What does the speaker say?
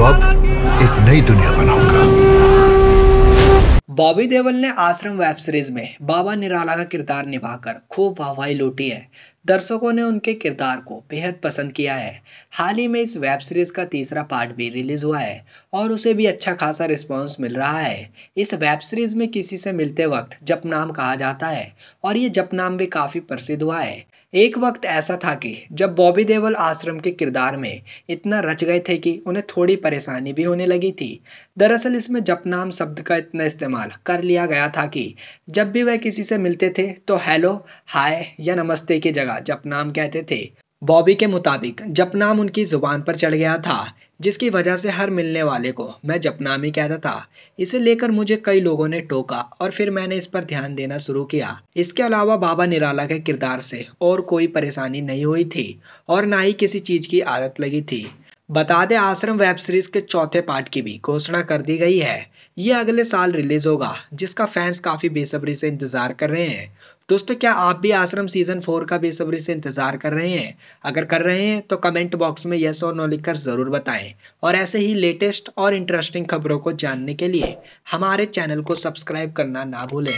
तो अब एक नई दुनिया बनाऊंगा बॉबी देवल ने आश्रम वेब सीरीज में बाबा निराला का किरदार निभाकर खूब वाहवाही लूटी है दर्शकों ने उनके किरदार को बेहद पसंद किया है हाल ही में इस वेब सीरीज का तीसरा पार्ट भी रिलीज हुआ है और उसे भी अच्छा खासा रिस्पांस मिल रहा है इस वेब सीरीज में किसी से मिलते वक्त जप नाम कहा जाता है और ये जप नाम भी काफ़ी प्रसिद्ध हुआ है एक वक्त ऐसा था कि जब बॉबी देवल आश्रम के किरदार में इतना रच गए थे कि उन्हें थोड़ी परेशानी भी होने लगी थी दरअसल इसमें जपनाम शब्द का इतना इस्तेमाल कर लिया गया था कि जब भी वह किसी से मिलते थे तो हेलो हाय या नमस्ते की जगह जपनाम कहते थे बॉबी के मुताबिक जपनाम उनकी जुबान पर चढ़ गया था जिसकी वजह से हर मिलने वाले को मैं जपनामी कहता था इसे लेकर मुझे कई लोगों ने टोका और फिर मैंने इस पर ध्यान देना शुरू किया इसके अलावा बाबा निराला के किरदार से और कोई परेशानी नहीं हुई थी और ना ही किसी चीज़ की आदत लगी थी बता दें आश्रम वेब सीरीज के चौथे पार्ट की भी घोषणा कर दी गई है ये अगले साल रिलीज होगा जिसका फैंस काफी बेसब्री से इंतजार कर रहे हैं दोस्तों क्या आप भी आश्रम सीजन फोर का बेसब्री से इंतजार कर रहे हैं अगर कर रहे हैं तो कमेंट बॉक्स में यस और नो लिखकर जरूर बताएं और ऐसे ही लेटेस्ट और इंटरेस्टिंग खबरों को जानने के लिए हमारे चैनल को सब्सक्राइब करना ना भूलें